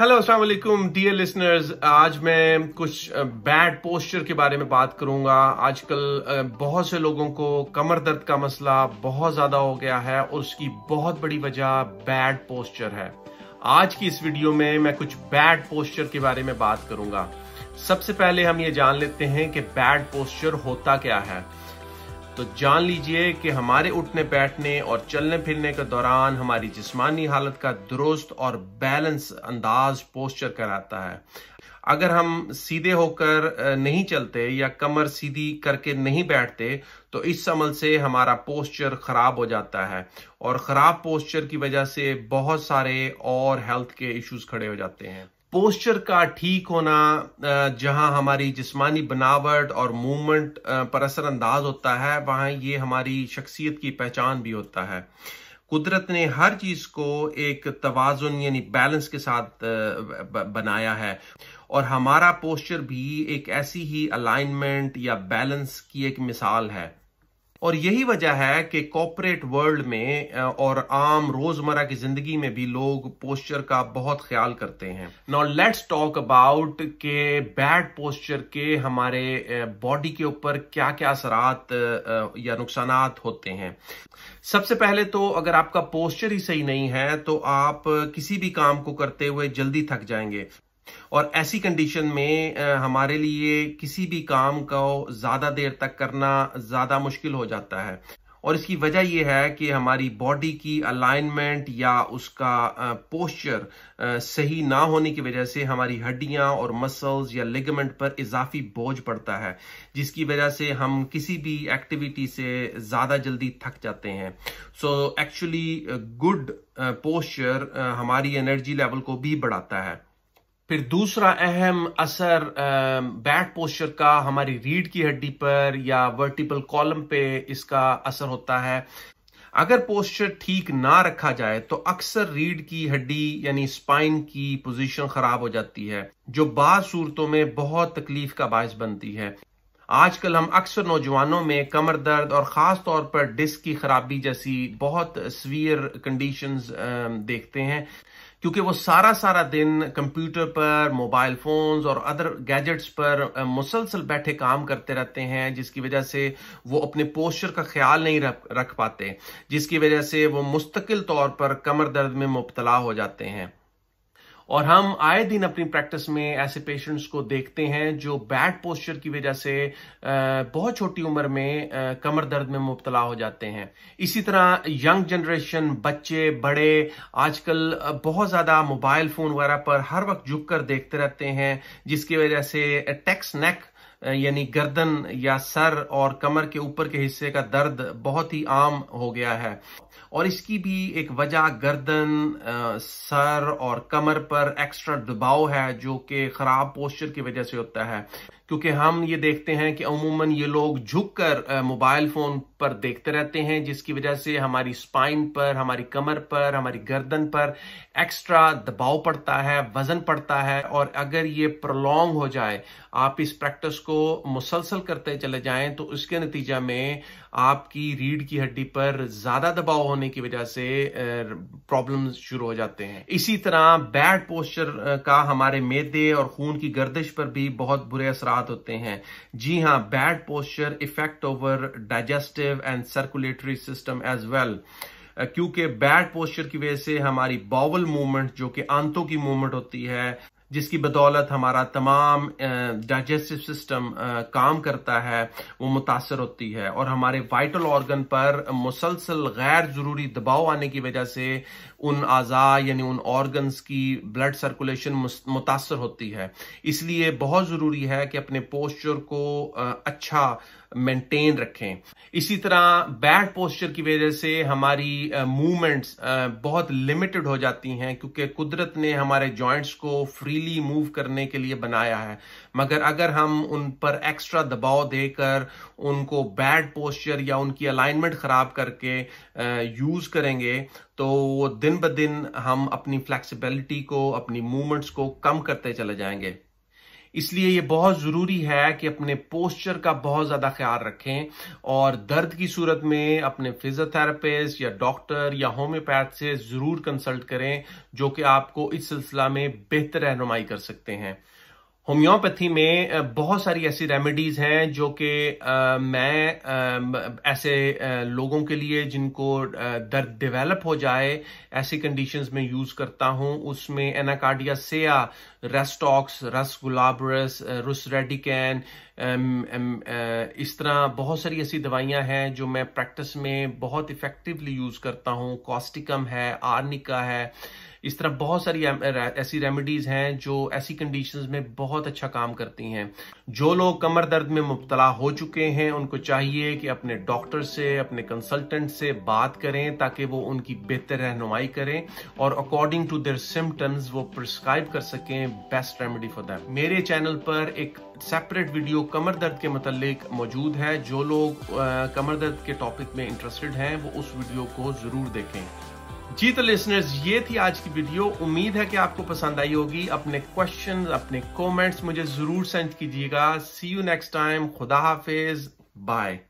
hello अस्सलाम वालेकुम dear listeners आज मैं कुछ बैड पोस्चर के बारे में बात करूंगा आजकल बहुत से लोगों को कमर दर्द का मसला बहुत ज़्यादा हो गया है और उसकी बहुत बड़ी वजह बैड पोस्चर है आज की इस वीडियो में मैं कुछ बैड पोस्चर के बारे में बात करूंगा सबसे पहले हम ये जान लेते हैं कि बैड पोस्चर होता क्या है तो जान लीजिए कि हमारे उठने बैठने और चलने फिरने के दौरान हमारी जिस्मानी हालत का दुरुस्त और बैलेंस अंदाज पोस्चर कराता है अगर हम सीधे होकर नहीं चलते या कमर सीधी करके नहीं बैठते तो इस अमल से हमारा पोस्चर ख़राब हो जाता है और ख़राब पोस्चर की वजह से बहुत सारे और हेल्थ के इश्यूज खड़े हो जाते हैं पोस्चर का ठीक होना जहां हमारी जिस्मानी बनावट और मूवमेंट पर असरअंदाज होता है वहां ये हमारी शख्सियत की पहचान भी होता है कुदरत ने हर चीज को एक तोज़ुन यानी बैलेंस के साथ बनाया है और हमारा पोस्चर भी एक ऐसी ही अलाइनमेंट या बैलेंस की एक मिसाल है और यही वजह है कि कॉपरेट वर्ल्ड में और आम रोजमर्रा की जिंदगी में भी लोग पोस्चर का बहुत ख्याल करते हैं नाउ लेट्स टॉक अबाउट के बैड पोस्चर के हमारे बॉडी के ऊपर क्या क्या असरात या नुकसान होते हैं सबसे पहले तो अगर आपका पोस्चर ही सही नहीं है तो आप किसी भी काम को करते हुए जल्दी थक जाएंगे और ऐसी कंडीशन में हमारे लिए किसी भी काम को ज़्यादा देर तक करना ज़्यादा मुश्किल हो जाता है और इसकी वजह यह है कि हमारी बॉडी की अलाइनमेंट या उसका पोस्चर सही ना होने की वजह से हमारी हड्डियां और मसल्स या लिगमेंट पर इजाफी बोझ पड़ता है जिसकी वजह से हम किसी भी एक्टिविटी से ज़्यादा जल्दी थक जाते हैं सो एक्चुअली गुड पोस्चर हमारी एनर्जी लेवल को भी बढ़ाता है फिर दूसरा अहम असर बैक पोस्चर का हमारी रीढ़ की हड्डी पर या वर्टिपल कॉलम पे इसका असर होता है अगर पोस्चर ठीक ना रखा जाए तो अक्सर रीढ़ की हड्डी यानी स्पाइन की पोजीशन खराब हो जाती है जो बाद सूरतों में बहुत तकलीफ का बायस बनती है आजकल हम अक्सर नौजवानों में कमर दर्द और ख़ास तौर पर डिस्क की खराबी जैसी बहुत सवियर कंडीशंस देखते हैं क्योंकि वो सारा सारा दिन कंप्यूटर पर मोबाइल फोन्स और अदर गैजेट्स पर मुसलसल बैठे काम करते रहते हैं जिसकी वजह से वो अपने पोस्चर का ख्याल नहीं रख रख पाते जिसकी वजह से वो मुस्तकिल तौर पर कमर दर्द में मुबतला हो जाते हैं और हम आए दिन अपनी प्रैक्टिस में ऐसे पेशेंट्स को देखते हैं जो बैड पोस्चर की वजह से बहुत छोटी उम्र में कमर दर्द में मुबतला हो जाते हैं इसी तरह यंग जनरेशन बच्चे बड़े आजकल बहुत ज़्यादा मोबाइल फ़ोन वगैरह पर हर वक्त झुक कर देखते रहते हैं जिसकी वजह से टेक्स नेक यानी गर्दन या सर और कमर के ऊपर के हिस्से का दर्द बहुत ही आम हो गया है और इसकी भी एक वजह गर्दन सर और कमर पर एक्स्ट्रा दबाव है जो कि खराब पोस्चर की वजह से होता है क्योंकि हम ये देखते हैं कि अमूमन ये लोग झुककर मोबाइल फोन पर देखते रहते हैं जिसकी वजह से हमारी स्पाइन पर हमारी कमर पर हमारी गर्दन पर एक्स्ट्रा दबाव पड़ता है वजन पड़ता है और अगर ये प्रोलोंग हो जाए आप इस प्रैक्टिस को मुसलसल करते चले जाएं तो उसके नतीजा में आपकी रीढ़ की हड्डी पर ज्यादा दबाव होने की वजह से प्रॉब्लम शुरू हो जाते हैं इसी तरह बैड पोस्चर का हमारे मेदे और खून की गर्दिश पर भी बहुत बुरे असरात होते हैं जी हाँ bad posture effect over digestive digestive and circulatory system as well क्योंकि बैड पोस्चर की वजह से हमारी बॉवल मूवमेंट जो कि आंतों की मूवमेंट होती है जिसकी बदौलत हमारा तमाम डाइजेस्टिव uh, सिस्टम uh, काम करता है वो मुतासर होती है और हमारे वाइटल ऑर्गन पर मुसलसल गैर ज़रूरी दबाव आने की वजह से उन आजा यानी उन ऑर्गन्स की ब्लड सर्कुलेशन मुतासर होती है इसलिए बहुत ज़रूरी है कि अपने पोस्चर को uh, अच्छा मेंटेन रखें इसी तरह बैड पोस्चर की वजह से हमारी मूवमेंट्स uh, uh, बहुत लिमिटेड हो जाती हैं क्योंकि कुदरत ने हमारे जॉइंट्स को फ्रीली मूव करने के लिए बनाया है मगर अगर हम उन पर एक्स्ट्रा दबाव देकर उनको बैड पोस्चर या उनकी अलाइनमेंट खराब करके यूज uh, करेंगे तो वो दिन ब दिन हम अपनी फ्लेक्सिबिलिटी को अपनी मूवमेंट्स को कम करते चले जाएंगे इसलिए ये बहुत ज़रूरी है कि अपने पोस्चर का बहुत ज़्यादा ख्याल रखें और दर्द की सूरत में अपने फिजियोथेरापिस्ट या डॉक्टर या होम्योपैथ से ज़रूर कंसल्ट करें जो कि आपको इस सिलसिला में बेहतर रहनुमाई कर सकते हैं होम्योपैथी में बहुत सारी ऐसी रेमेडीज हैं जो कि मैं ऐसे लोगों के लिए जिनको दर्द डेवलप हो जाए ऐसी कंडीशंस में यूज करता हूं उसमें एनाकार्डिया सेया रेस्टॉक्स रस गुलाबरस रुस रेडिकैन इस तरह बहुत सारी ऐसी दवाइयां हैं जो मैं प्रैक्टिस में बहुत इफेक्टिवली यूज करता हूं कॉस्टिकम है आर्निका है इस तरह बहुत सारी ऐसी रेमेडीज हैं जो ऐसी कंडीशंस में बहुत अच्छा काम करती हैं जो लोग कमर दर्द में मुबतला हो चुके हैं उनको चाहिए कि अपने डॉक्टर से अपने कंसल्टेंट से बात करें ताकि वो उनकी बेहतर रहनुमाई करें और अकॉर्डिंग टू देयर सिम्टम्स वो प्रिस्क्राइब कर सकें बेस्ट रेमेडी फॉर दैम मेरे चैनल पर एक सेपरेट वीडियो कमर दर्द के मतलब मौजूद है जो लोग आ, कमर दर्द के टॉपिक में इंटरेस्टेड हैं वो उस वीडियो को जरूर देखें जी तो लिसनर्स ये थी आज की वीडियो उम्मीद है कि आपको पसंद आई होगी अपने क्वेश्चन अपने कमेंट्स मुझे जरूर सेंड कीजिएगा सी यू नेक्स्ट टाइम खुदा हाफिज बाय